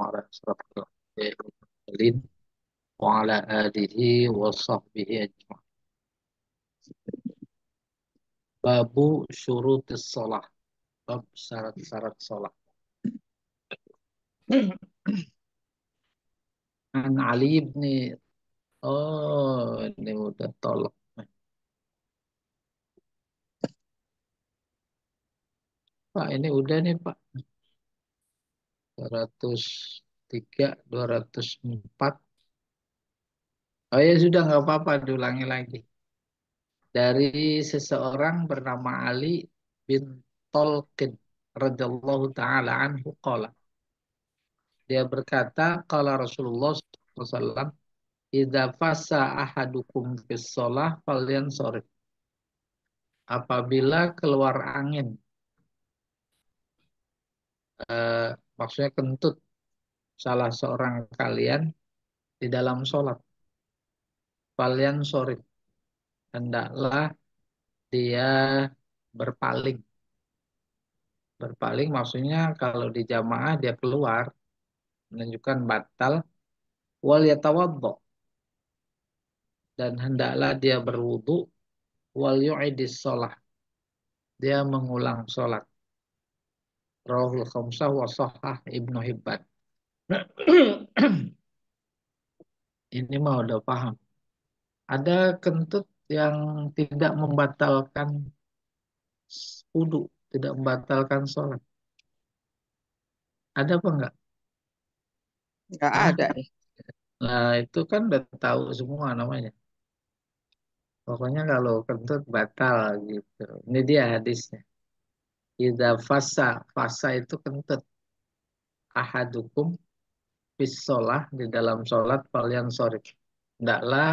على Babu syurut sholat. Bab syarat-syarat sholat. An Ali ibn Oh, ini udah tolak Pak, ini udah nih Pak. 203, 204. Oh ya sudah nggak apa-apa diulangi lagi. Dari seseorang bernama Ali bin Tolkin radhiyallahu taala anhu qala. Dia berkata qala Rasulullah SAW Ida fasa ahadukum fis falian sore Apabila keluar angin eh, maksudnya kentut salah seorang kalian di dalam sholat. Kalian sorry. Hendaklah dia berpaling. Berpaling maksudnya kalau di jamaah dia keluar menunjukkan batal wal yatawaddo dan hendaklah dia berwudu wal yu'idis sholat. Dia mengulang sholat. Rahul Khamsah wa Sahah Ibnu Hibban. Ini mah udah paham. Ada kentut yang tidak membatalkan wudhu, tidak membatalkan sholat. Ada apa enggak? Enggak ada ada. Nah, itu kan udah tahu semua namanya. Pokoknya kalau kentut batal gitu. Ini dia hadisnya. Iza fasa, fasa itu kentut. Ahadukum bis sholah, di dalam sholat kalian sore Ndaklah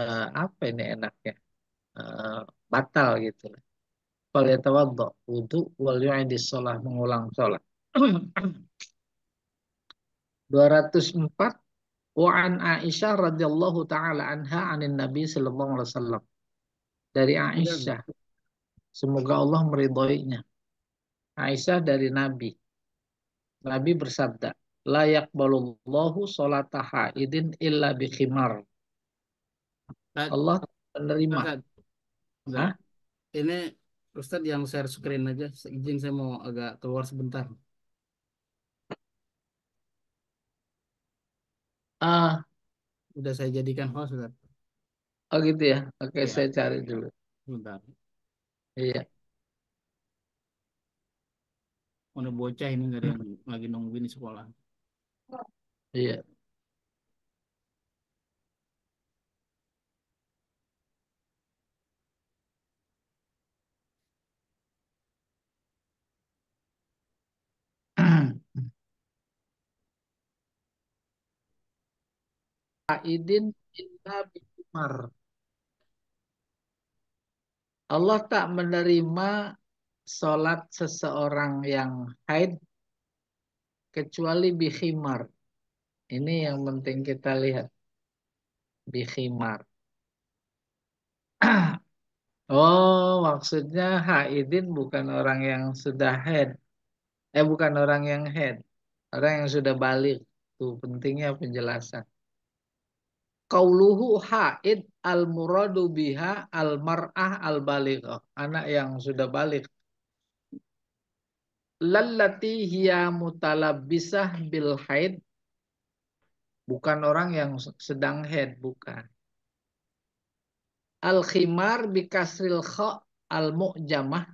uh, apa ini enaknya? Uh, batal gitu. Falyatawaddo, wudu wal di sholat mengulang sholat. 204 empat waan Aisyah radhiyallahu taala anha anin Nabi sallallahu alaihi wasallam. Dari iya, Aisyah Semoga Allah meridhoinya. Aisyah dari Nabi. Nabi bersabda, layak balullahu solataha idin illa khimar. Allah menerima. ini Ustaz yang share screen aja. Izin saya mau agak keluar sebentar. Ah, udah saya jadikan host Ustaz. Oh gitu ya. Oke, ya. saya cari dulu. Sebentar. Iya. Udah bocah ini nggak ada yang hmm. lagi nungguin di sekolah. Iya. Aidin illa bi Allah tak menerima sholat seseorang yang haid kecuali bihimar. Ini yang penting kita lihat. Bihimar. oh, maksudnya haidin bukan orang yang sudah haid. Eh, bukan orang yang haid. Orang yang sudah balik. Tuh pentingnya penjelasan. Kauluhu haid al muradu biha al mar'ah al balik Anak yang sudah balik. Lallati hiya mutalabbisah bil haid. Bukan orang yang sedang haid, bukan. Al khimar bi kasril kha al mu'jamah.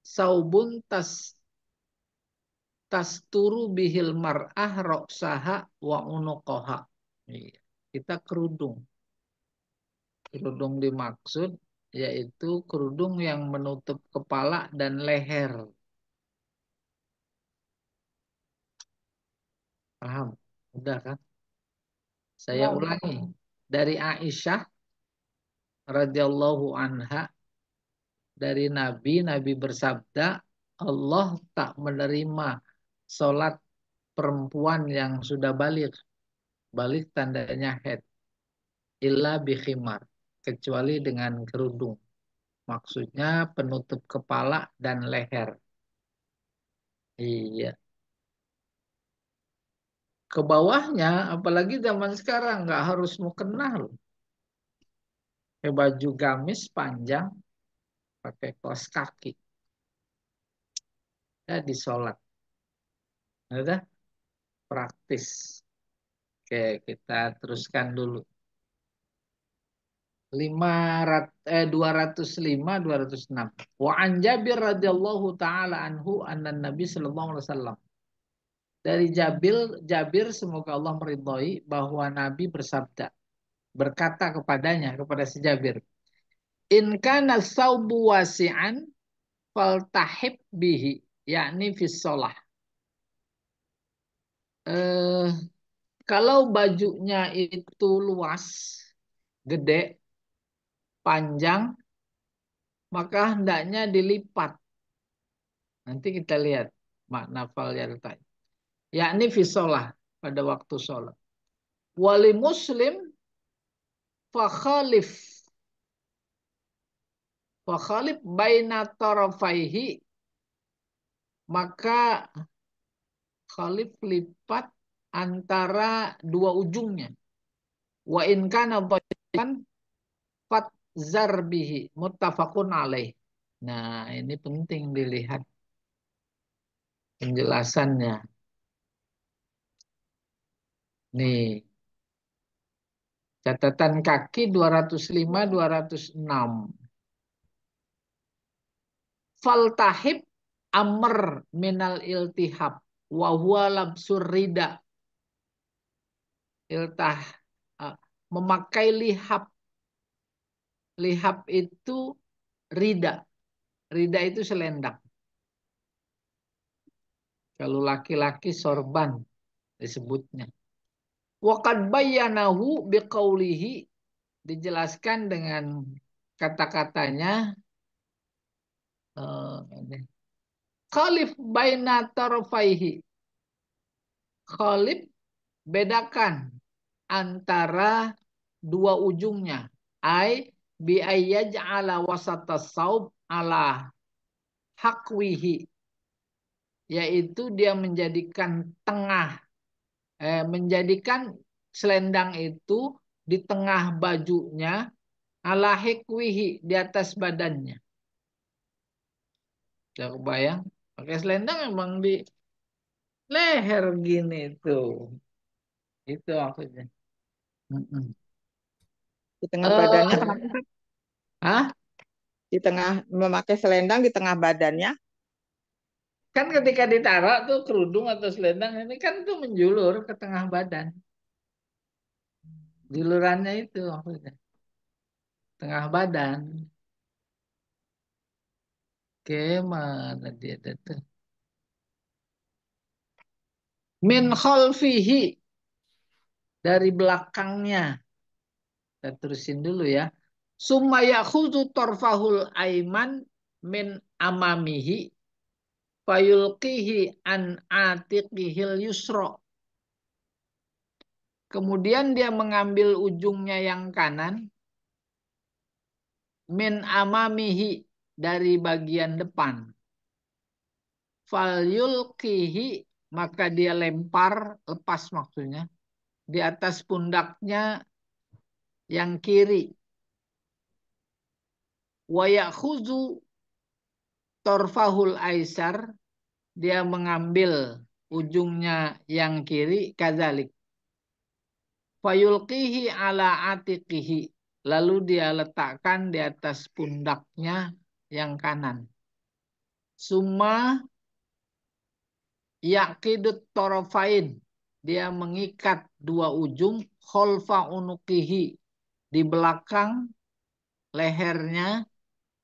Saubun tas tasturu bihil mar'ah roksaha wa unukoha. Iya kita kerudung. Kerudung dimaksud yaitu kerudung yang menutup kepala dan leher. Paham? Udah kan? Saya Paham. ulangi. Dari Aisyah radhiyallahu anha dari Nabi, Nabi bersabda, Allah tak menerima solat perempuan yang sudah balik balik tandanya head illa bihimar kecuali dengan kerudung maksudnya penutup kepala dan leher iya ke bawahnya apalagi zaman sekarang nggak harus mukena loh pakai baju gamis panjang pakai kaos kaki ya di sholat ada praktis Oke, kita teruskan dulu. 500 eh 205 206. Wa an Jabir radhiyallahu taala anhu anna Nabi sallallahu alaihi wasallam. Dari Jabir Jabir semoga Allah meridhai bahwa Nabi bersabda berkata kepadanya kepada si Jabir. In kana saubu wasi'an faltahib bihi yakni fi Eh uh, kalau bajunya itu luas, gede, panjang, maka hendaknya dilipat. Nanti kita lihat makna fal yartai. Yakni fisolah pada waktu sholat. Wali muslim fakhalif. Fakhalif baina tarafaihi. Maka khalif lipat antara dua ujungnya. Wa in kana dhaifan fat zarbihi muttafaqun alaih. Nah, ini penting dilihat penjelasannya. Nih. Catatan kaki 205 206. Faltahib amr minal iltihab wa huwa labsur rida iltah ah, memakai lihap, lihap itu rida rida itu selendang kalau laki-laki sorban disebutnya Wakat bayanahu biqaulihi dijelaskan dengan kata-katanya eh, khalif baina tarafaihi khalif bedakan antara dua ujungnya. Ai bi ala wasata saub ala hakwihi. Yaitu dia menjadikan tengah. Eh, menjadikan selendang itu di tengah bajunya ala hikwihi di atas badannya. Sudah kebayang? Pakai selendang emang di leher gini tuh. Itu maksudnya. Di tengah badannya eh. hah? di tengah memakai selendang di tengah badannya. Kan ketika ditaruh tuh kerudung atau selendang ini kan tuh menjulur ke tengah badan. Julurannya itu maksudnya. Tengah badan. Oke, mana dia datang Min khalfihi dari belakangnya. Kita terusin dulu ya. khudu torfahul aiman min amamihi fayulqihi an atiqihil yusro. Kemudian dia mengambil ujungnya yang kanan min amamihi dari bagian depan. Fayulkihi maka dia lempar, lepas maksudnya di atas pundaknya yang kiri. Wayakhuzu torfahul aisar, dia mengambil ujungnya yang kiri, kazalik. Fayulqihi ala atiqihi, lalu dia letakkan di atas pundaknya yang kanan. Summa yakidut torfain dia mengikat dua ujung kholfa unukihi di belakang lehernya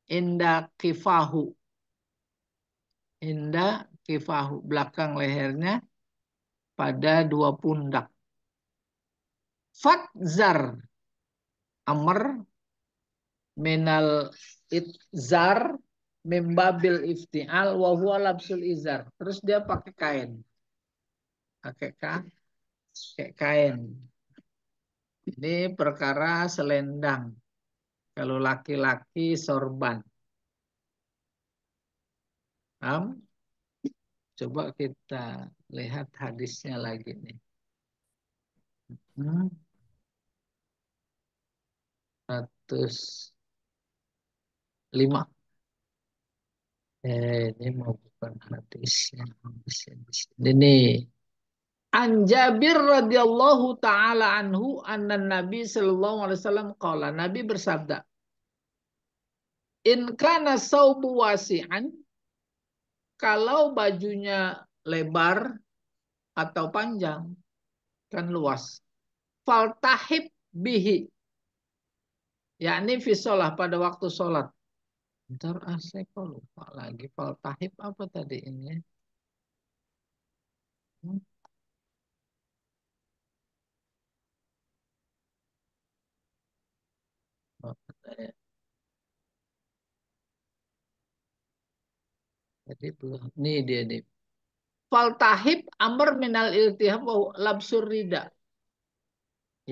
inda kifahu inda kifahu belakang lehernya pada dua pundak fatzar amr menal itzar membabil iftial wa huwa labsul izar terus dia pakai kain pakai K, pakai kain. Ini perkara selendang. Kalau laki-laki sorban. Paham? Coba kita lihat hadisnya lagi nih. Hmm. 105. Eh, ini mau bukan hadis Ini nih. An Jabir radhiyallahu taala anhu anna Nabi sallallahu alaihi wasallam qala Nabi bersabda In kana saubu wasi'an kalau bajunya lebar atau panjang kan luas faltahib bihi yakni fisolah pada waktu salat ntar ah saya kok lupa lagi faltahib apa tadi ini hmm? jadi belum nih dia nih faltahib amr minal iltihab labsur rida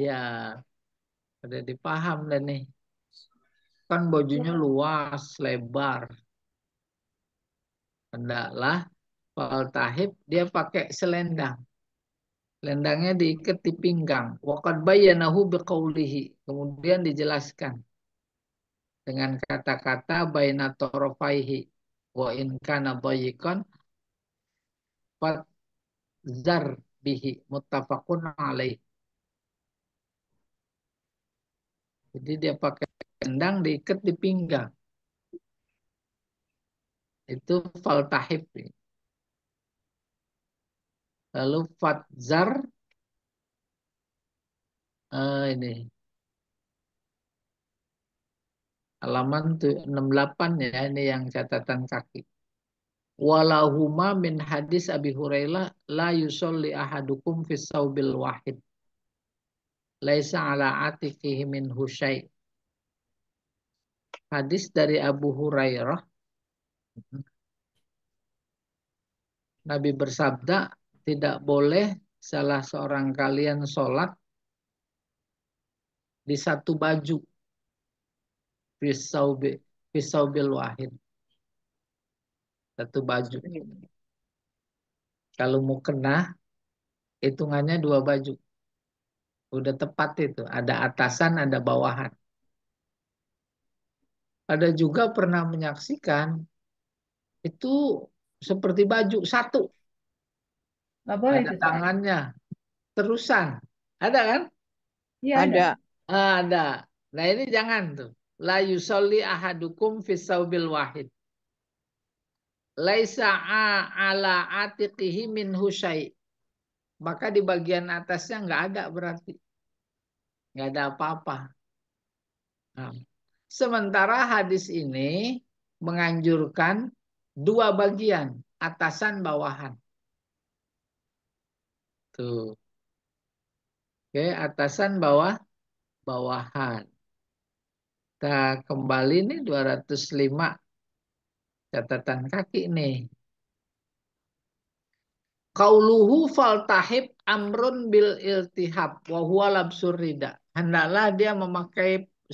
ya ada dipaham dan nih kan bajunya iya. luas lebar hendaklah faltahib dia pakai selendang Selendangnya diikat di pinggang. Wakat bayanahu biqaulihi. Kemudian dijelaskan dengan kata-kata baina torofaihi wa in kana fat zar bihi muttafaqun alaih jadi dia pakai kendang diikat di pinggang itu faltahib lalu zar uh, ini halaman 68 ya ini yang catatan kaki. Walahuma min hadis Abi Hurairah la yusolli ahadukum fi saubil wahid. Laisa ala atikihi min husyai. Hadis dari Abu Hurairah. Nabi bersabda, tidak boleh salah seorang kalian sholat di satu baju pisau bil wahid satu baju kalau mau kena hitungannya dua baju udah tepat itu ada atasan ada bawahan ada juga pernah menyaksikan itu seperti baju satu apa ada itu, tangannya kan? terusan ada kan ya, ada ah, ada nah ini jangan tuh la yusalli ahadukum fisaubil wahid. Laisa ala atiqihi min husai. Maka di bagian atasnya nggak ada berarti. Nggak ada apa-apa. Nah. Sementara hadis ini menganjurkan dua bagian. Atasan, bawahan. Tuh. Oke, atasan, bawah, bawahan kita kembali nih 205 catatan kaki nih. Kauluhu faltahib amrun bil iltihab wa huwa labsur rida. Hendaklah dia memakai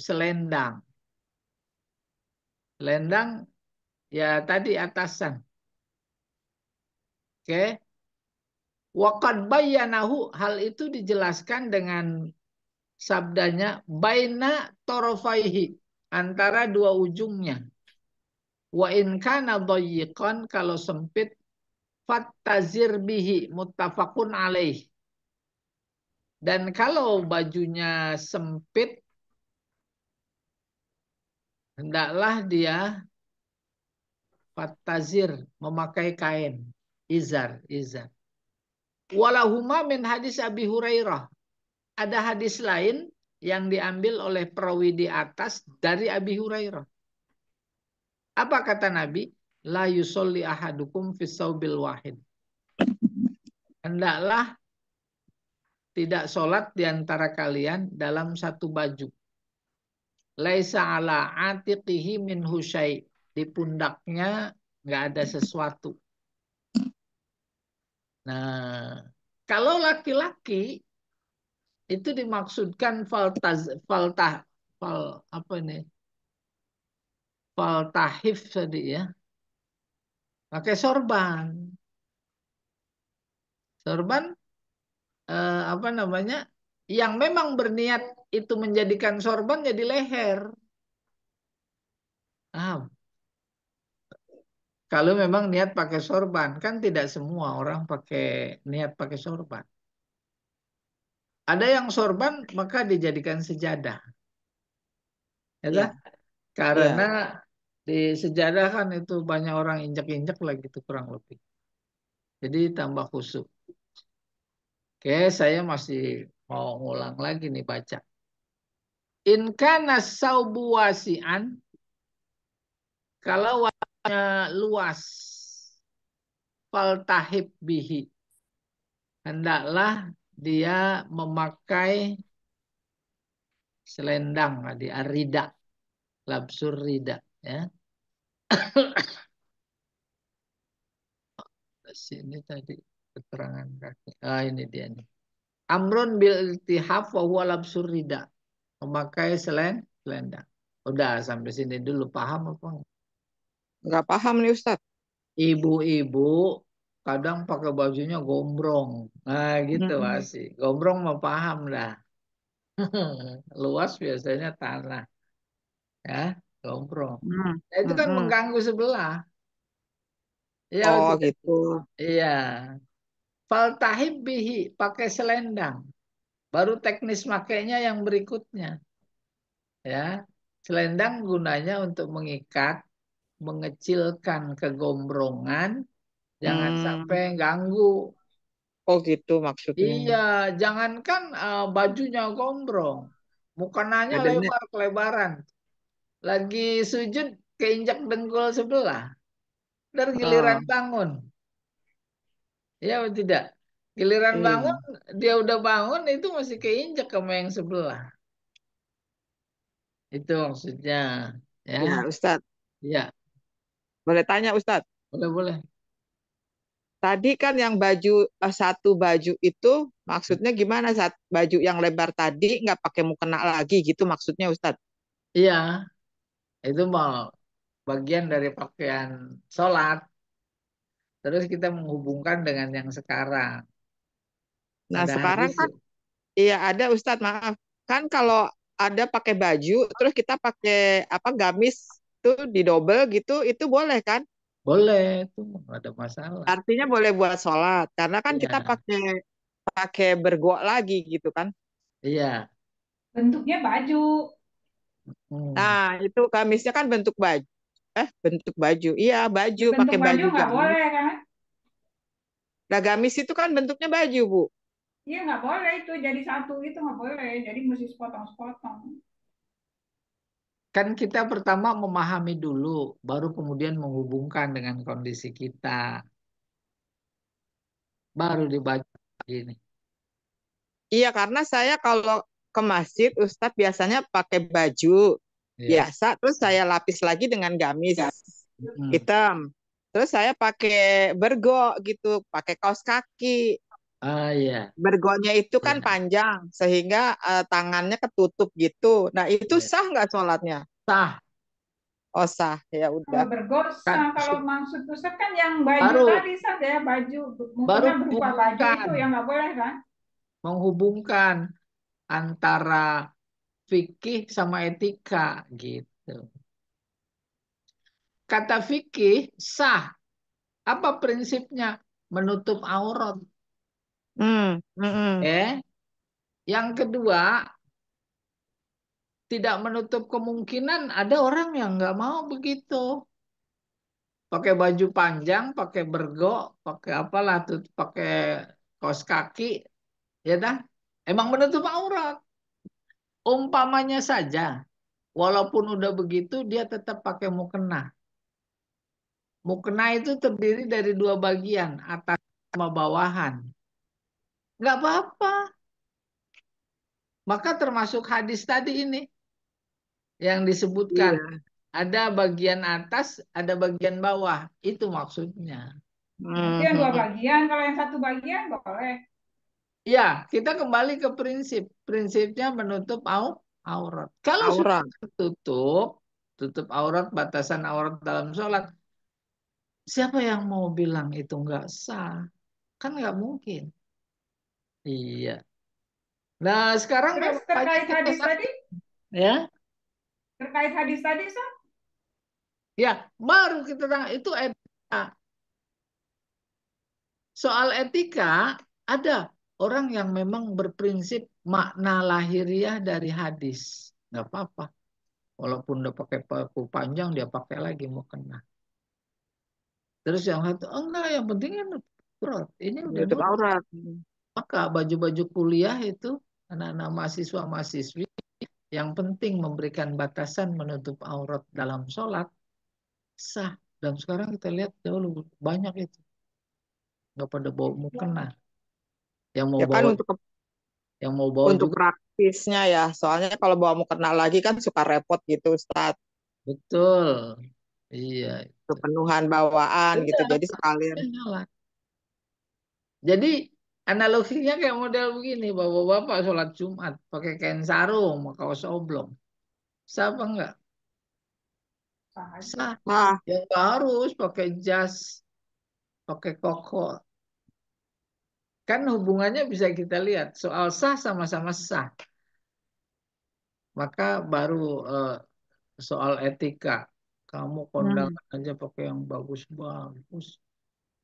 selendang. Selendang ya tadi atasan. Oke. Okay. Wakat bayanahu hal itu dijelaskan dengan sabdanya baina torofaihi antara dua ujungnya wa in kana dhayyiqan kalau sempit fattazir bihi muttafaqun alaih dan kalau bajunya sempit hendaklah dia fattazir memakai kain izar izar walahuma min hadis Abi Hurairah ada hadis lain yang diambil oleh perawi di atas dari Abi Hurairah. Apa kata Nabi? La yusolli ahadukum fisaubil wahid. Hendaklah tidak sholat di antara kalian dalam satu baju. Laisa ala atiqihi min husay. Di pundaknya nggak ada sesuatu. Nah, kalau laki-laki itu dimaksudkan faltaz falta fal apa ini faltahif tadi ya pakai sorban sorban eh, apa namanya yang memang berniat itu menjadikan sorban jadi leher ah kalau memang niat pakai sorban kan tidak semua orang pakai niat pakai sorban ada yang sorban maka dijadikan sejadah. Ya, ya. Karena ya. di sejadah kan itu banyak orang injek injek lagi itu kurang lebih. Jadi tambah khusus Oke, saya masih mau ngulang lagi nih baca. In kana saubuasian kalau warnanya luas faltahib bihi hendaklah dia memakai selendang tadi ah, arida labsur rida ya sini tadi keterangan kaki ah ini dia nih amrun bil tihaf wa huwa labsur rida memakai selen selendang udah sampai sini dulu paham apa enggak paham nih Ustaz ibu-ibu kadang pakai bajunya gombrong. Nah gitu hmm. masih. Gombrong mah paham dah. Luas biasanya tanah. Ya, gombrong. Nah, itu kan mengganggu sebelah. Ya, oh gitu. gitu. Iya. Faltahib bihi, pakai selendang. Baru teknis makainya yang berikutnya. Ya, selendang gunanya untuk mengikat, mengecilkan kegombrongan, jangan hmm. sampai ganggu. Oh gitu maksudnya. Iya, jangankan uh, bajunya gombrong, mukananya lebar kelebaran. Lagi sujud keinjak dengkul sebelah. dan giliran uh. bangun. Ya tidak? Giliran hmm. bangun, dia udah bangun itu masih keinjak sama yang sebelah. Itu maksudnya. Ya, ya Ustadz. Ya. Boleh tanya Ustad. Boleh, boleh tadi kan yang baju eh, satu baju itu maksudnya gimana saat baju yang lebar tadi nggak pakai mukena lagi gitu maksudnya Ustadz? Iya, itu mau bagian dari pakaian sholat. Terus kita menghubungkan dengan yang sekarang. Nah ada sekarang kan, ya? iya ada Ustadz maaf kan kalau ada pakai baju terus kita pakai apa gamis tuh didobel gitu itu boleh kan? Boleh, tuh nggak ada masalah. Artinya boleh buat sholat, karena kan iya. kita pakai pakai bergok lagi gitu kan. iya. Bentuknya baju. Hmm. Nah, itu kamisnya kan bentuk baju. Eh, bentuk baju. Iya, baju, Bentuk pakai baju nggak boleh kan? Nah, gamis itu kan bentuknya baju, Bu. Iya nggak boleh itu jadi satu itu nggak boleh. Jadi mesti sepotong-sepotong kan kita pertama memahami dulu, baru kemudian menghubungkan dengan kondisi kita. Baru dibaca ini. Iya, karena saya kalau ke masjid, Ustad biasanya pakai baju yeah. biasa, terus saya lapis lagi dengan gamis hmm. hitam. Terus saya pakai bergo gitu, pakai kaos kaki. Ah iya. Bergoknya itu kan iya. panjang sehingga uh, tangannya ketutup gitu. Nah itu iya. sah nggak sholatnya? Sah. Oh sah ya udah. Kalau bergok kan Kalau maksud Ustaz kan yang baju baru, tadi sah ya baju. Mungkin baru berupa baju itu yang nggak boleh kan? Menghubungkan antara fikih sama etika gitu. Kata fikih sah. Apa prinsipnya? Menutup aurat Hmm, Ya. Yang kedua, tidak menutup kemungkinan ada orang yang nggak mau begitu. Pakai baju panjang, pakai bergo, pakai apalah tuh, pakai kos kaki, ya dah. Emang menutup aurat. Umpamanya saja, walaupun udah begitu dia tetap pakai mukena. Mukena itu terdiri dari dua bagian, atas sama bawahan. Nggak apa-apa. Maka termasuk hadis tadi ini yang disebutkan. Iya. Ada bagian atas, ada bagian bawah. Itu maksudnya. Hmm. Yang dua bagian, kalau yang satu bagian boleh. Ya, kita kembali ke prinsip. Prinsipnya menutup au aurat. Kalau aurat. sudah tertutup, tutup aurat, batasan aurat dalam sholat, siapa yang mau bilang itu nggak sah? Kan nggak mungkin. Iya. Nah, sekarang Terus terkait hadis hadis tadi? Ya. Terkait hadis tadi, Sob? Ya, baru kita tanya, itu etika. Soal etika, ada orang yang memang berprinsip makna lahiriah dari hadis. Nggak apa-apa. Walaupun udah pakai paku panjang, dia pakai lagi mau kena. Terus yang satu, oh, enggak, yang penting kan Ini udah aurat maka baju-baju kuliah itu anak-anak mahasiswa-mahasiswi yang penting memberikan batasan menutup aurat dalam sholat sah dan sekarang kita lihat jauh banyak itu nggak pada bawa mukena yang mau ya kan untuk yang mau bawa untuk praktisnya ya soalnya kalau bawa mukena lagi kan suka repot gitu Ustaz betul iya kepenuhan bawaan betul. gitu iya. jadi sekalian iya jadi analoginya kayak model begini bapak-bapak sholat Jumat pakai kain sarung kaos oblong sah apa enggak sah nah. ya harus pakai jas pakai koko kan hubungannya bisa kita lihat soal sah sama-sama sah maka baru uh, soal etika kamu kondangan hmm. aja pakai yang bagus-bagus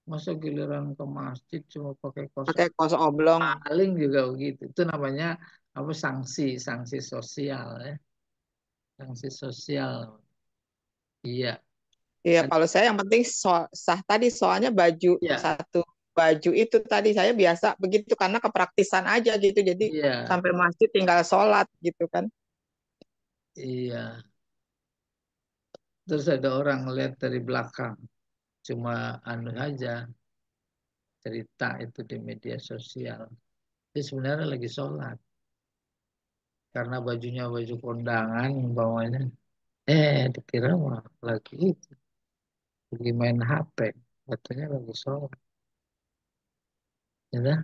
masa giliran ke masjid cuma pakai kosong, pakai kos oblong paling juga begitu itu namanya apa sanksi sanksi sosial ya sanksi sosial iya iya kan kalau saya yang penting so, sah tadi soalnya baju ya. satu baju itu tadi saya biasa begitu karena kepraktisan aja gitu jadi ya. sampai masjid tinggal sholat gitu kan iya terus ada orang lihat dari belakang cuma anu aja cerita itu di media sosial. Dia sebenarnya lagi sholat. Karena bajunya baju kondangan bawahnya. Eh, dikira mah lagi itu. Lagi main HP. Katanya lagi sholat. Ya,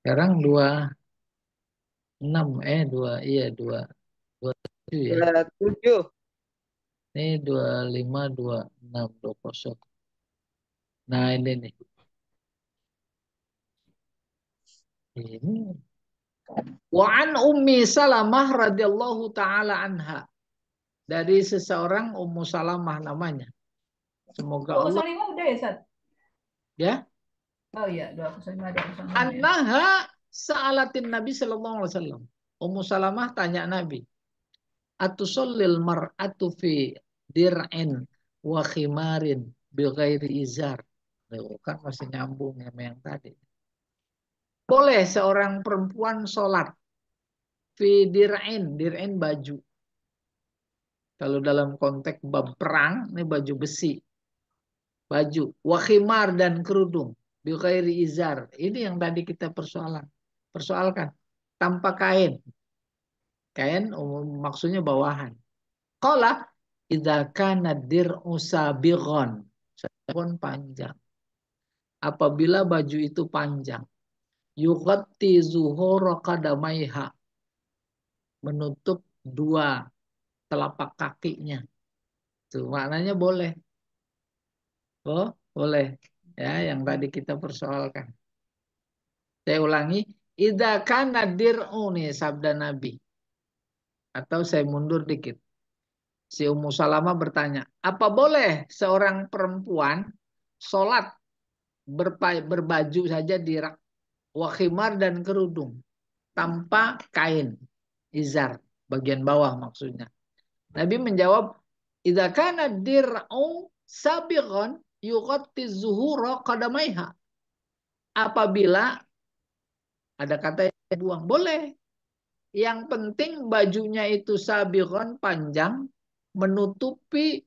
Sekarang dua enam eh dua iya dua dua tujuh ya. Dua tujuh. Ini 25, 26, 21. Nah ini nih. Ini. Wa'an Ummi Salamah radhiyallahu ta'ala anha. Dari seseorang Ummu Salamah namanya. Semoga Allah. Ummu Salamah udah ya, Sat? Ya? Oh iya, 205 ada Anha sa'alatin Nabi sallallahu alaihi wasallam. Ummu Salamah tanya Nabi, "Atusallil mar'atu fi dir'in wa khimarin bighairi izar. kan masih nyambung sama yang tadi. Boleh seorang perempuan sholat. Fi dir'in, dir'in baju. Kalau dalam konteks bab perang, ini baju besi. Baju. Wakhimar dan kerudung. Bighairi izar. Ini yang tadi kita persoalan. Persoalkan. Tanpa kain. Kain um, maksudnya bawahan. Kola Idza kana dir'u sabighon. Sabighon panjang. Apabila baju itu panjang. Yughatti zuhura qadamaiha. Menutup dua telapak kakinya. Itu maknanya boleh. Oh, boleh. Ya, yang tadi kita persoalkan. Saya ulangi, idakan nadir uni, nih sabda Nabi. Atau saya mundur dikit Si Ummu Salama bertanya, apa boleh seorang perempuan sholat berbaju saja di rak wakhimar dan kerudung tanpa kain izar bagian bawah maksudnya. Nabi menjawab, "Idza kana dir'u sabighon yughatti zuhura qadamaiha." Apabila ada kata yang buang, boleh. Yang penting bajunya itu sabiron panjang menutupi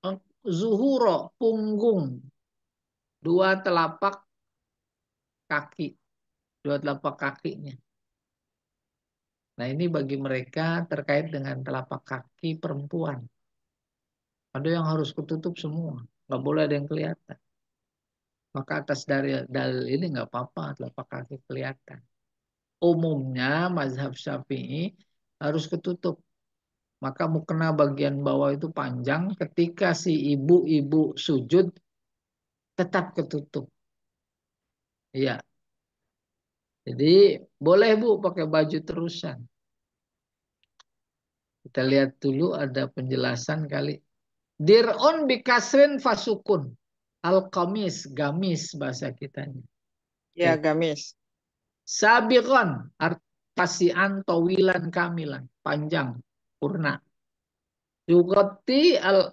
eh, zuhuro punggung dua telapak kaki dua telapak kakinya nah ini bagi mereka terkait dengan telapak kaki perempuan ada yang harus ketutup semua nggak boleh ada yang kelihatan maka atas dari dalil ini nggak apa-apa telapak kaki kelihatan umumnya mazhab syafi'i harus ketutup maka mukena bagian bawah itu panjang ketika si ibu-ibu sujud tetap ketutup. Iya. Jadi boleh Bu pakai baju terusan. Kita lihat dulu ada penjelasan kali. Dirun bikasrin fasukun. Al-qamis, gamis bahasa kitanya. Ya, gamis. Sabikon, artasian towilan kamilan, panjang sempurna. Yukoti al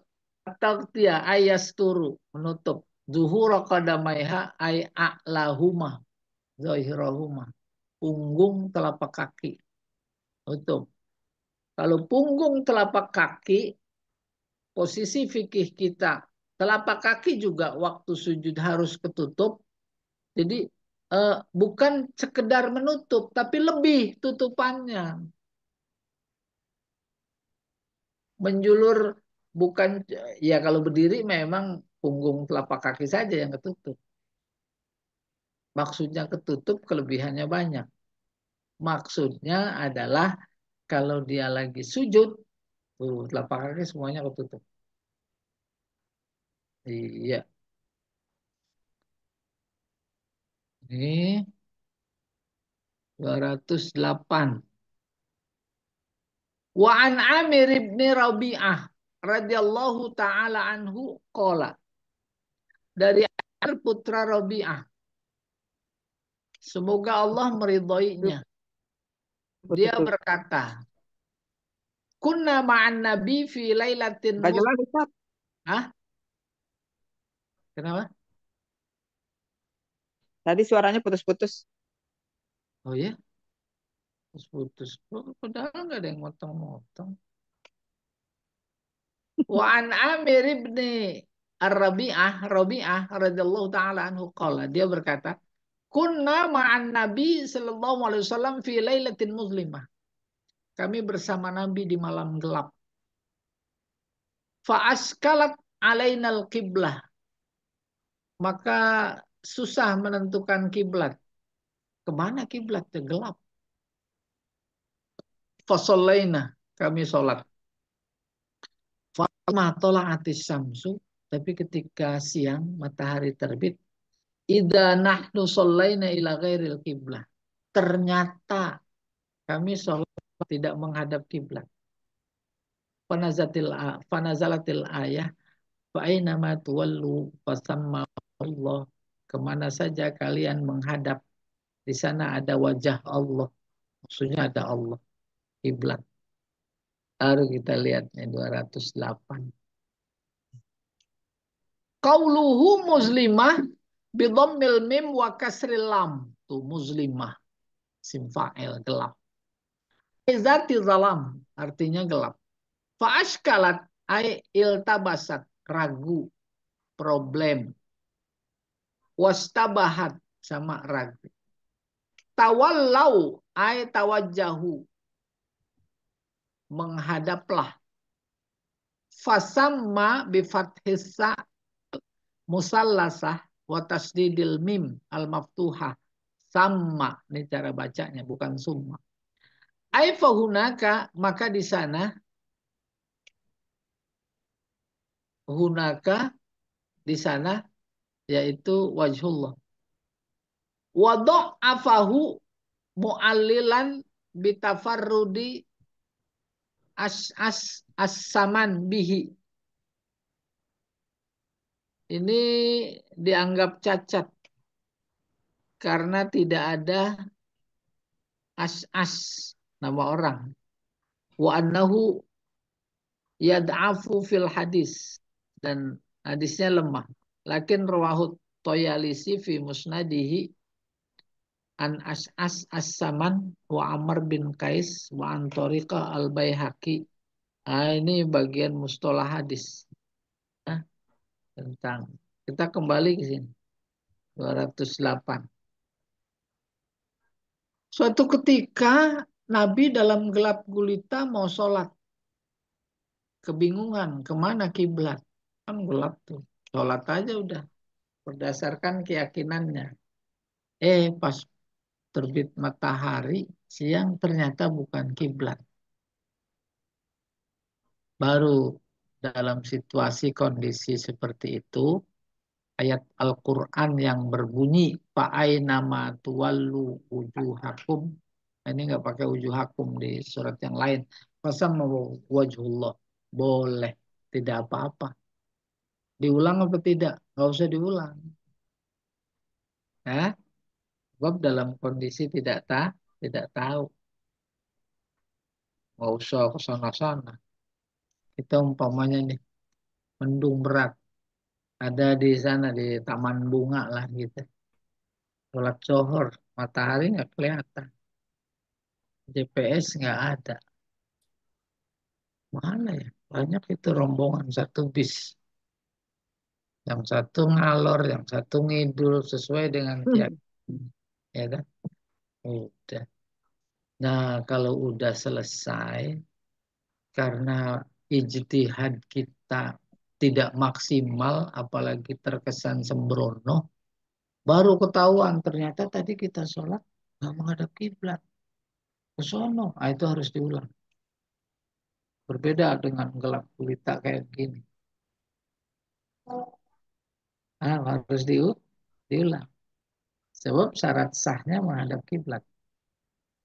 taktia ayas turu menutup. Zuhura kadamaiha ay a'lahuma. Zahirahuma. Punggung telapak kaki. Tutup. Kalau punggung telapak kaki, posisi fikih kita. Telapak kaki juga waktu sujud harus ketutup. Jadi eh, bukan sekedar menutup, tapi lebih tutupannya menjulur bukan ya kalau berdiri memang punggung telapak kaki saja yang ketutup. Maksudnya ketutup kelebihannya banyak. Maksudnya adalah kalau dia lagi sujud, tuh telapak kaki semuanya ketutup. Iya. Ini 208. Wa an Amir ibn Rabi'ah radhiyallahu taala anhu qala. Dari Amir putra Rabi'ah. Semoga Allah meridhoinya. Dia berkata, "Kunna ma'an Nabi fi lailatin Hah? Kenapa? Tadi suaranya putus-putus. Oh ya? putus padahal nggak ada yang motong-motong an Amir ar Rabi'ah Rabi'ah radhiyallahu taala anhu qala dia berkata kunna ma'an nabi sallallahu alaihi wasallam fi lailatin muslimah kami bersama nabi di malam gelap fa askalat alainal qiblah maka susah menentukan kiblat kemana kiblat gelap Fasolaina kami sholat. Fatma tolak atis samsu. Tapi ketika siang matahari terbit. Ida nahnu sholaina ila ghairil kiblah. Ternyata kami sholat tidak menghadap kiblat. Fanazatil fanazalatil ayah Fa'inama tuwallu fasamma Allah. Kemana saja kalian menghadap di sana ada wajah Allah. Maksudnya ada Allah kiblat. Baru kita lihatnya 208. Kauluhu muslimah bidammil mim wa kasril lam. Tu muslimah. Simfa'il gelap. Izati zalam artinya gelap. Fa'ashkalat ay iltabasat ragu problem. Wastabahat sama ragu. Tawallau ay tawajjahu menghadaplah. Fasamma bifathisa musallasah wa tasdidil mim al maftuha Sama, ini cara bacanya, bukan summa. Aifahunaka, maka di sana hunaka di sana yaitu wajhullah. mu mu'allilan bitafarrudi as as as-saman bihi. Ini dianggap cacat karena tidak ada as-as nama orang. Wa annahu yad'afu fil hadis dan hadisnya lemah. Lakin rawahut toyalisi fi musnadihi an As As-Saman wa Amr bin Kais wa an Tariqa Al-Baihaqi. Nah, ini bagian mustalah hadis. Nah, tentang kita kembali ke sini. 208. Suatu ketika Nabi dalam gelap gulita mau sholat. Kebingungan, kemana kiblat? Kan gelap tuh. Sholat aja udah. Berdasarkan keyakinannya. Eh, pas terbit matahari siang ternyata bukan kiblat. Baru dalam situasi kondisi seperti itu, ayat Al-Quran yang berbunyi, Pa'ai nama tuwallu hakum nah, ini nggak pakai hakum di surat yang lain, mau wajhullah, boleh, tidak apa-apa. Diulang apa tidak? Nggak usah diulang. Nah, sebab dalam kondisi tidak ta tidak tahu Mau usah ke sana-sana kita umpamanya nih mendung berat ada di sana di taman bunga lah gitu sholat zohor matahari nggak kelihatan GPS nggak ada mana ya banyak itu rombongan satu bis yang satu ngalor yang satu ngidul sesuai dengan tiap hmm ya kan udah nah kalau udah selesai karena ijtihad kita tidak maksimal apalagi terkesan sembrono baru ketahuan ternyata tadi kita sholat nggak menghadap kiblat kesono ah itu harus diulang berbeda dengan gelap gulita kayak gini nah, harus diulang Sebab syarat sahnya menghadap kiblat.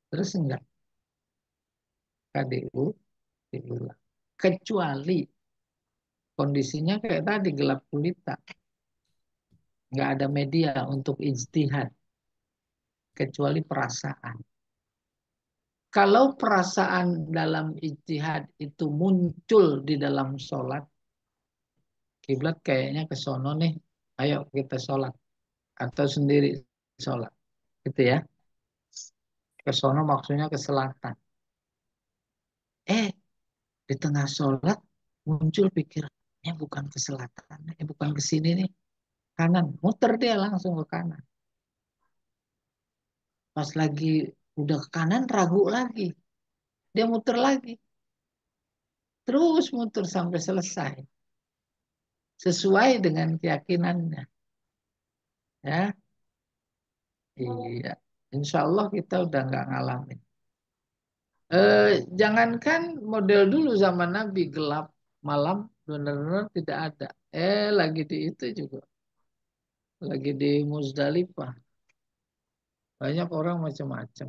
Terus enggak? KDU diulang. Kecuali kondisinya kayak tadi gelap gulita. Enggak ada media untuk ijtihad. Kecuali perasaan. Kalau perasaan dalam ijtihad itu muncul di dalam sholat, kiblat kayaknya ke sono nih, ayo kita sholat. Atau sendiri sholat gitu ya ke sono maksudnya ke selatan eh di tengah sholat muncul pikirannya bukan ke selatan ini eh, bukan ke sini nih kanan muter dia langsung ke kanan pas lagi udah ke kanan ragu lagi dia muter lagi terus muter sampai selesai sesuai dengan keyakinannya ya Iya, insya Allah kita udah nggak ngalamin. E, jangankan model dulu zaman Nabi gelap malam benar-benar tidak ada. Eh, lagi di itu juga, lagi di Muzdalifah. Banyak orang macam-macam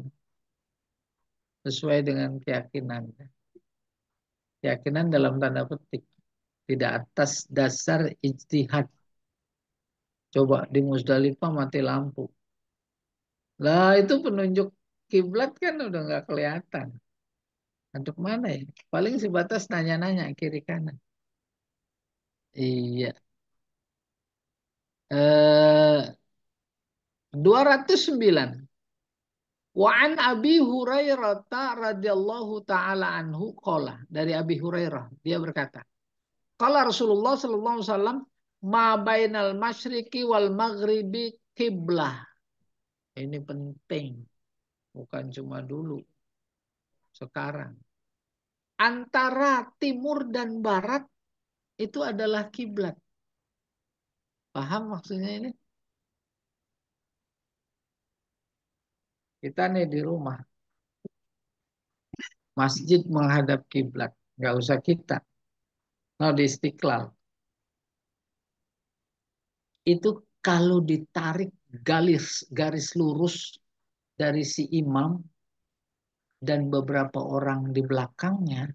sesuai dengan keyakinannya. Keyakinan dalam tanda petik tidak atas dasar ijtihad. Coba di Muzdalifah mati lampu lah itu penunjuk kiblat kan udah nggak kelihatan. untuk mana ya? Paling sebatas nanya-nanya kiri kanan. Iya. Eh, 209. Wa'an Abi Hurairah radhiyallahu taala anhu kola dari Abi Hurairah dia berkata kalau Rasulullah sallallahu alaihi wasallam ma bainal masyriqi wal maghribi kiblah ini penting. Bukan cuma dulu. Sekarang. Antara timur dan barat itu adalah kiblat. Paham maksudnya ini? Kita nih di rumah. Masjid menghadap kiblat. Gak usah kita. No, nah, di istiqlal. Itu kalau ditarik garis garis lurus dari si imam dan beberapa orang di belakangnya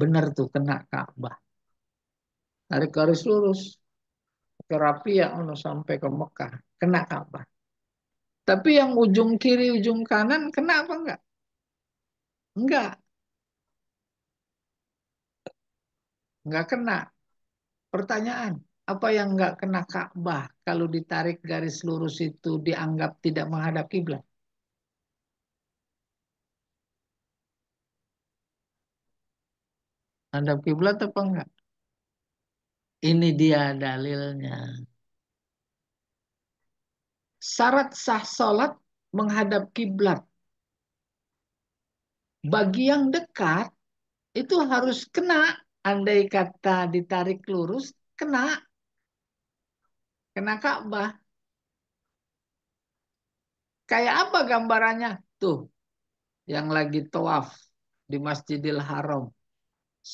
benar tuh kena Ka'bah. Tarik garis lurus rapi ya ono sampai ke Mekah kena Ka'bah. Tapi yang ujung kiri ujung kanan kena apa enggak? Enggak. Enggak kena. Pertanyaan, apa yang nggak kena Ka'bah kalau ditarik garis lurus itu dianggap tidak menghadap kiblat? menghadap kiblat apa enggak? Ini dia dalilnya. Syarat sah solat menghadap kiblat. Hmm. Bagi yang dekat itu harus kena. Andai kata ditarik lurus, kena kena Ka'bah. Kayak apa gambarannya? Tuh, yang lagi tawaf di Masjidil Haram.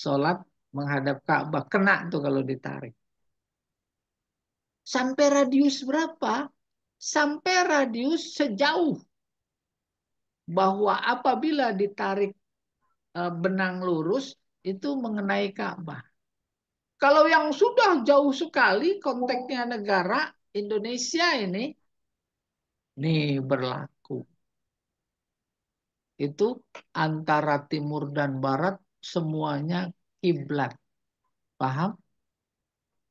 Sholat menghadap Ka'bah. Kena tuh kalau ditarik. Sampai radius berapa? Sampai radius sejauh. Bahwa apabila ditarik eh, benang lurus, itu mengenai Ka'bah. Kalau yang sudah jauh sekali konteksnya oh. negara Indonesia ini, nih berlaku. Itu antara timur dan barat semuanya kiblat. Paham?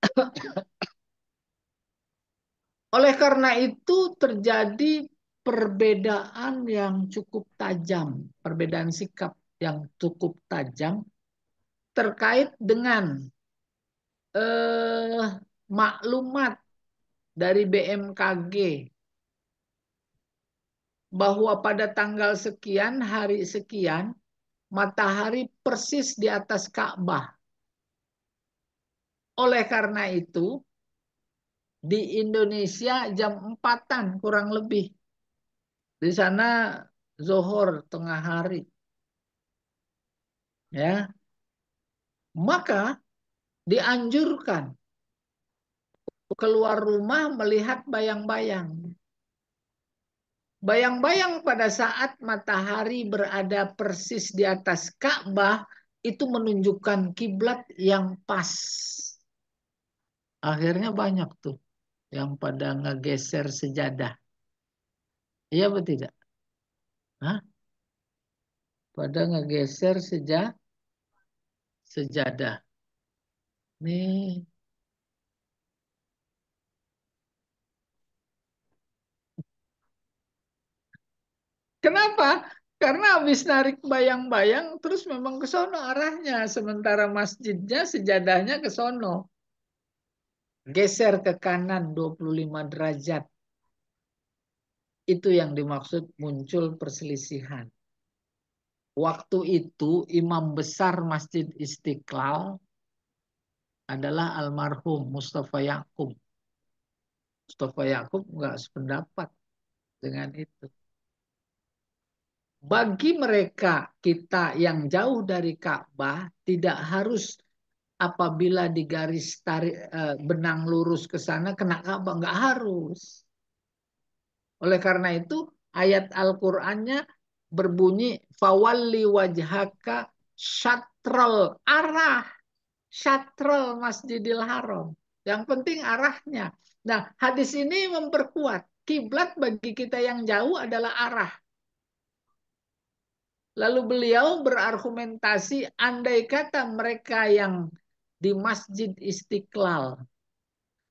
Oleh karena itu terjadi perbedaan yang cukup tajam, perbedaan sikap yang cukup tajam terkait dengan eh, maklumat dari BMKG bahwa pada tanggal sekian, hari sekian, matahari persis di atas Ka'bah. Oleh karena itu, di Indonesia jam empatan kurang lebih. Di sana zohor tengah hari. Ya. Maka dianjurkan keluar rumah melihat bayang-bayang. Bayang-bayang pada saat matahari berada persis di atas Ka'bah itu menunjukkan kiblat yang pas. Akhirnya banyak tuh yang pada ngegeser sejadah. Iya atau tidak? Hah? Pada ngegeser seja sejadah. 네. Kenapa? Karena habis narik bayang-bayang terus memang ke sono arahnya sementara masjidnya sejadahnya ke sono. Geser ke kanan 25 derajat. Itu yang dimaksud muncul perselisihan. Waktu itu imam besar Masjid Istiqlal adalah almarhum Mustafa Yakub. Mustafa Yakub nggak sependapat dengan itu. Bagi mereka kita yang jauh dari Ka'bah tidak harus apabila digaris tarik eh, benang lurus ke sana kena Ka'bah nggak harus. Oleh karena itu ayat Al-Qur'annya berbunyi Fawali wajhaka syatral arah syatral Masjidil Haram. Yang penting arahnya. Nah, hadis ini memperkuat kiblat bagi kita yang jauh adalah arah. Lalu beliau berargumentasi andai kata mereka yang di Masjid Istiqlal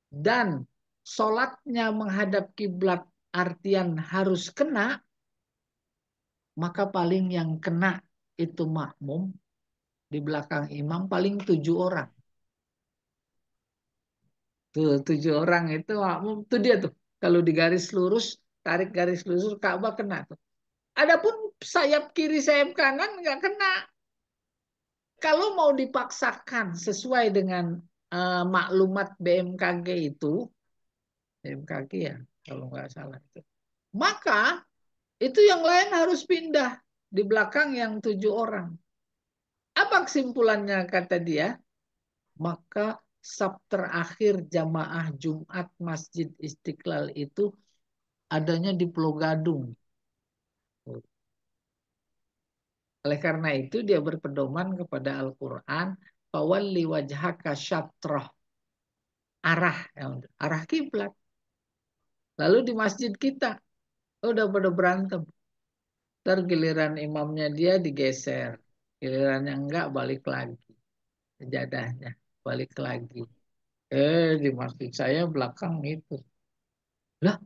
dan sholatnya menghadap kiblat artian harus kena, maka paling yang kena itu makmum di belakang imam paling tujuh orang. Tuh, tujuh orang itu makmum tuh dia tuh. Kalau di garis lurus, tarik garis lurus Ka'bah kena tuh. Adapun sayap kiri, sayap kanan nggak kena. Kalau mau dipaksakan sesuai dengan uh, maklumat BMKG itu, BMKG ya kalau nggak salah itu, maka itu yang lain harus pindah di belakang yang tujuh orang. Apa kesimpulannya kata ya? dia? Maka sab terakhir jamaah Jumat Masjid Istiqlal itu adanya di Pulau Gadung. Oleh karena itu dia berpedoman kepada Al-Quran. Fawalli wajhaka syatrah. Arah. Ya arah kiblat. Lalu di masjid kita. Udah pada berantem. tergiliran imamnya dia digeser gilirannya enggak balik lagi Sejadahnya balik lagi eh di masjid saya belakang itu lah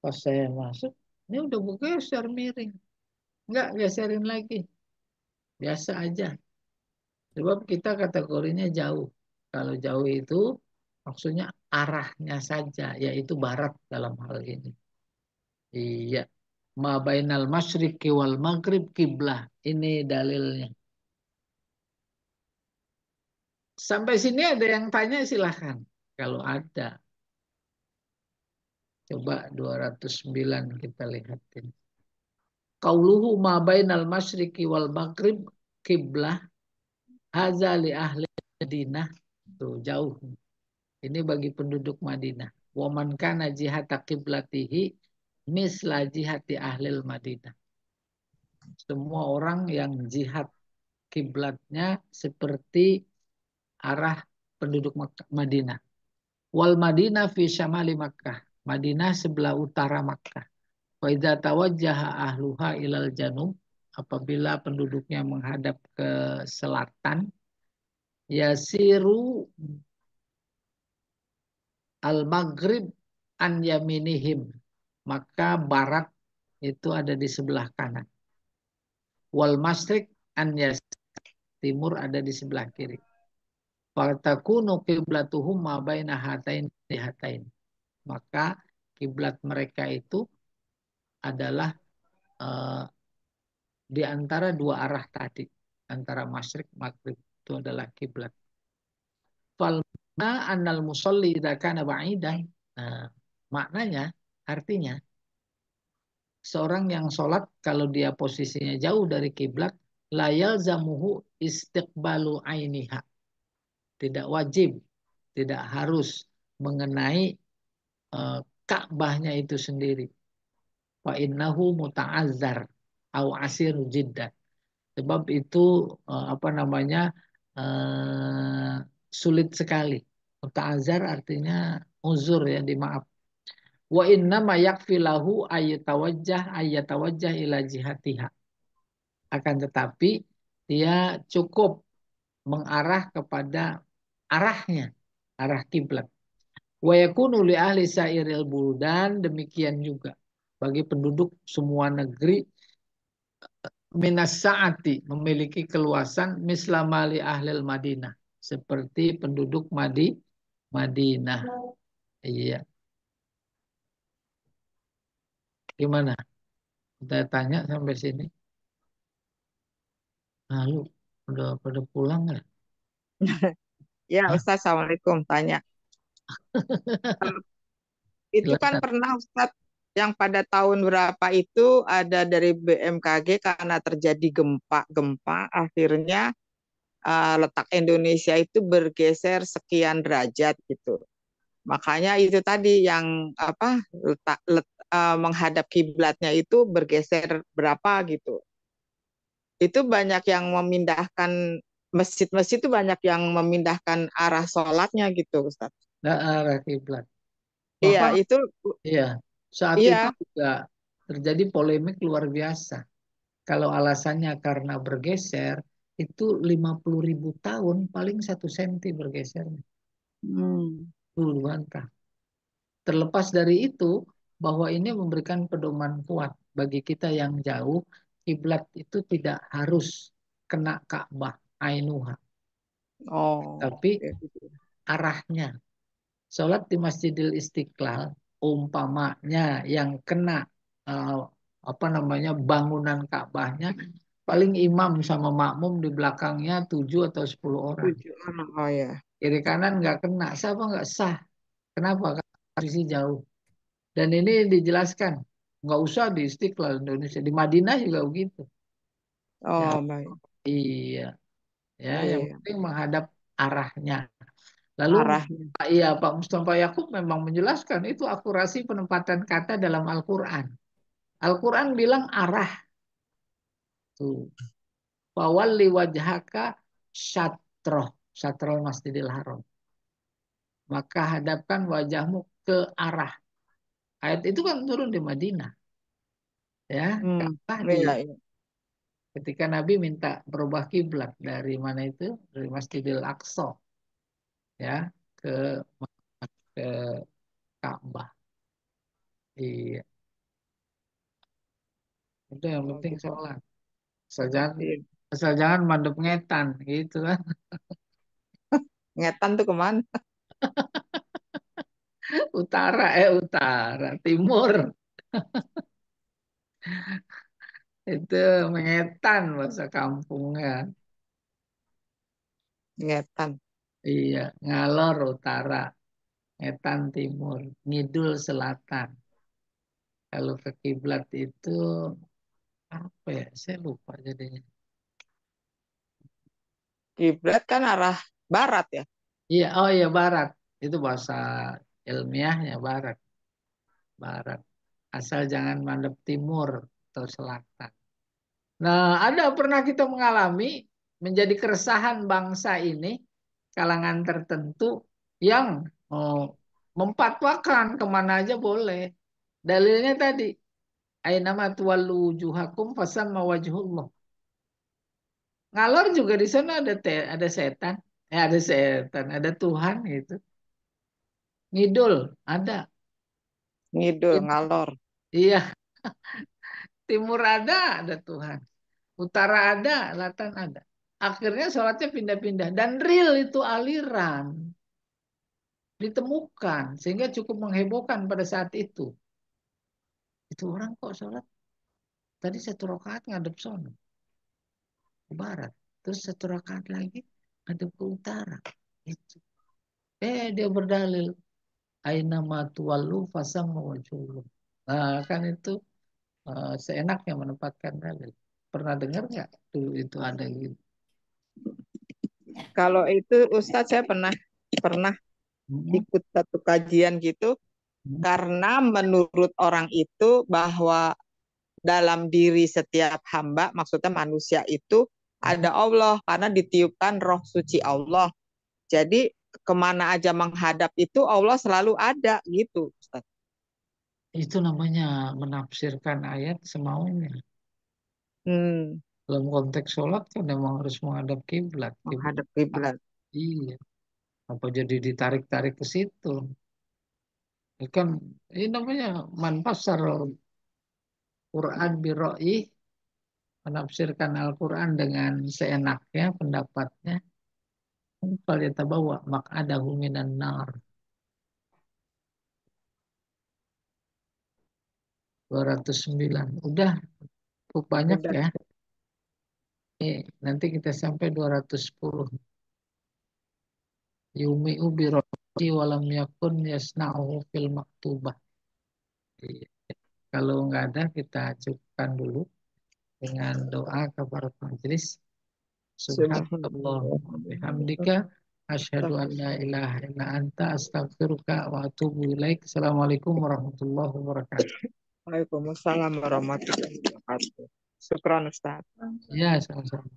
pas saya masuk ini udah bergeser miring enggak geserin lagi biasa aja sebab kita kategorinya jauh kalau jauh itu maksudnya arahnya saja yaitu barat dalam hal ini iya Mabainal bainal wal maghrib kiblah ini dalilnya Sampai sini ada yang tanya silahkan. Kalau ada. Coba 209 kita lihatin. kauluhu ma bainal masyriqi wal maghrib kiblah haza li ahli Madinah. Tuh jauh. Ini bagi penduduk Madinah. Waman kana jihata kiblatihi misla jihati ahli Madinah. Semua orang yang jihad kiblatnya seperti arah penduduk Madinah. Wal Madinah fi syamali Makkah. Madinah sebelah utara Makkah. Wa idza tawajjaha ahluha ilal janub apabila penduduknya menghadap ke selatan yasiru al maghrib an yaminihim maka barat itu ada di sebelah kanan wal masrik an yas timur ada di sebelah kiri Waltakunu kiblatuhum ma baina hatain hatain. Maka kiblat mereka itu adalah uh, di antara dua arah tadi, antara masyrik maghrib itu adalah kiblat. Fal annal musalli idza kana ba'idan. Nah, maknanya artinya seorang yang sholat kalau dia posisinya jauh dari kiblat layal zamuhu istiqbalu ainiha tidak wajib, tidak harus mengenai uh, Ka'bahnya itu sendiri. Wa innahu muta'azzar au asiru jiddah. Sebab itu uh, apa namanya uh, sulit sekali. Muta'azzar artinya uzur ya dimaaf. Wa inna ma yakfilahu ayatawajjah ayatawajjah ila jihatiha. Akan tetapi dia cukup mengarah kepada arahnya, arah kiblat. Wa yakunu ahli sairil buldan demikian juga bagi penduduk semua negeri minas memiliki keluasan mislamali al Madinah seperti penduduk Madi Madinah. Iya. Gimana? Kita tanya sampai sini. Lalu nah, udah pada pulang nggak? Ya, Ustaz, Assalamualaikum. Tanya. itu kan pernah Ustaz yang pada tahun berapa itu ada dari BMKG karena terjadi gempa-gempa akhirnya uh, letak Indonesia itu bergeser sekian derajat gitu. Makanya itu tadi yang apa letak let, uh, menghadap kiblatnya itu bergeser berapa gitu. Itu banyak yang memindahkan masjid-masjid itu banyak yang memindahkan arah sholatnya gitu Ustaz. Nah, arah kiblat. Iya, itu iya. Saat iya. itu juga terjadi polemik luar biasa. Kalau alasannya karena bergeser, itu 50 ribu tahun paling satu senti bergeser. Hmm. Terlepas dari itu, bahwa ini memberikan pedoman kuat bagi kita yang jauh, kiblat itu tidak harus kena Ka'bah ainuha. Oh. Tapi okay. Gitu ya. arahnya. Sholat di Masjidil Istiqlal umpamanya yang kena uh, apa namanya bangunan Ka'bahnya paling imam sama makmum di belakangnya tujuh atau sepuluh orang. Oh ya. Kiri kanan nggak kena, siapa nggak sah? Kenapa? Sisi jauh. Dan ini dijelaskan, nggak usah di Istiqlal Indonesia, di Madinah juga begitu. Oh, ya. baik. Iya ya iya, yang iya. penting menghadap arahnya lalu Arah. Pak iya Pak Mustafa Yakub memang menjelaskan itu akurasi penempatan kata dalam Al-Qur'an Al-Qur'an bilang arah tuh fawalli wajhaka syatroh syatrol masjidil haram maka hadapkan wajahmu ke arah ayat itu kan turun di Madinah ya hmm, iya, di, Ketika Nabi minta berubah kiblat dari mana itu? Dari Masjidil Aqsa ya ke ke Ka'bah. Iya. Itu yang penting sholat. Asal jangan, iya. asal jangan mandep ngetan gitu kan. Ngetan tuh kemana? utara eh utara timur Itu mengetan bahasa kampungnya. Ngetan. Iya, ngalor utara, ngetan timur, ngidul selatan. Kalau ke kiblat itu apa ya? Saya lupa jadinya. Kiblat kan arah barat ya? Iya, oh iya barat. Itu bahasa ilmiahnya barat. Barat. Asal jangan mandep timur sektor selatan. Nah, ada pernah kita mengalami menjadi keresahan bangsa ini kalangan tertentu yang oh, mempatwakan kemana aja boleh. Dalilnya tadi, ainama tuwalu juhakum fasam mawajhullah. Ngalor juga di sana ada te, ada setan, eh, ada setan, ada Tuhan gitu. Ngidul ada. Ngidul, iya. ngalor. Iya timur ada, ada Tuhan. Utara ada, selatan ada. Akhirnya sholatnya pindah-pindah. Dan real itu aliran. Ditemukan. Sehingga cukup menghebohkan pada saat itu. Itu orang kok sholat. Tadi satu rakaat ngadep sono. Ke barat. Terus satu rakaat lagi ngadep ke utara. Itu. Eh dia berdalil. Aina matuwalu fasam mawajulu. Nah kan itu Eh, seenaknya menempatkan dalil. Pernah dengar nggak dulu itu ada gitu? Kalau itu Ustadz saya pernah pernah hmm. ikut satu kajian gitu hmm. karena menurut orang itu bahwa dalam diri setiap hamba maksudnya manusia itu ada Allah karena ditiupkan roh suci Allah. Jadi kemana aja menghadap itu Allah selalu ada gitu Ustaz itu namanya menafsirkan ayat semaunya. Hmm. Dalam konteks sholat kan memang harus menghadap kiblat. Menghadap kiblat. Iya. Apa jadi ditarik-tarik ke situ? Kan ini namanya manfasar Quran biroi menafsirkan Al-Quran dengan seenaknya pendapatnya. Kalau bawa mak ada huminan nar 209. Udah cukup banyak Udah. ya. Oke, nanti kita sampai 210. ubi biroti walam yakun yasna'uhu fil maktubah. Kalau nggak ada kita cukupkan dulu dengan doa kepada majelis. Subhanallah bihamdika asyhadu an la ilaha illa anta astaghfiruka wa atubu ilaik. Assalamualaikum warahmatullahi wabarakatuh. Waalaikumsalam warahmatullahi wabarakatuh. Syukran Ustaz. Iya, sama-sama.